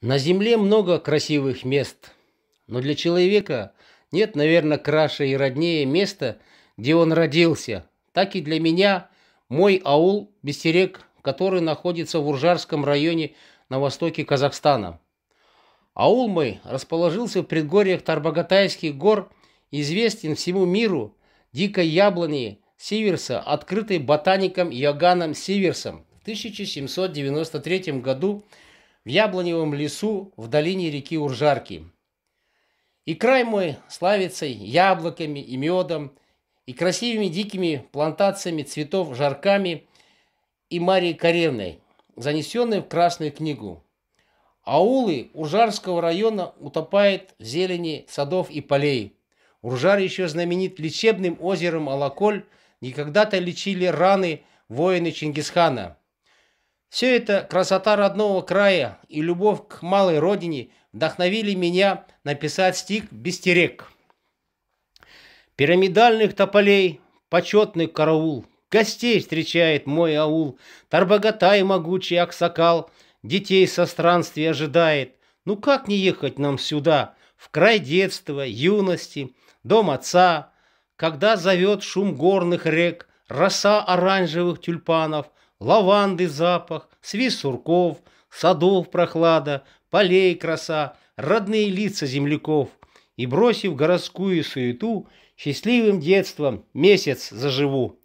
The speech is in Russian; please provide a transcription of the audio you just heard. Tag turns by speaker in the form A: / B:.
A: На Земле много красивых мест, но для человека нет, наверное, краше и роднее места, где он родился. Так и для меня мой аул Бестерек, который находится в Уржарском районе на востоке Казахстана. Аул мой расположился в предгорьях Тарбагатайских гор, известен всему миру, дикой яблони Сиверса, открытой ботаником Яганом Сиверсом в 1793 году в яблоневом лесу в долине реки Уржарки. И край мой славится яблоками и медом, и красивыми дикими плантациями цветов жарками и Марии Каревной, занесенной в Красную книгу. Аулы Уржарского района утопает в зелени садов и полей. Уржар еще знаменит лечебным озером Алаколь, где когда-то лечили раны воины Чингисхана. Все это красота родного края и любовь к малой родине вдохновили меня написать стих «Бестерег». Пирамидальных тополей почетный караул, Гостей встречает мой аул, Тарбагатай могучий аксакал, Детей со странствий ожидает. Ну как не ехать нам сюда, В край детства, юности, дом отца, Когда зовет шум горных рек, Роса оранжевых тюльпанов — лаванды запах, свист сурков, садов прохлада, полей краса, родные лица земляков. И бросив городскую суету, счастливым детством месяц заживу.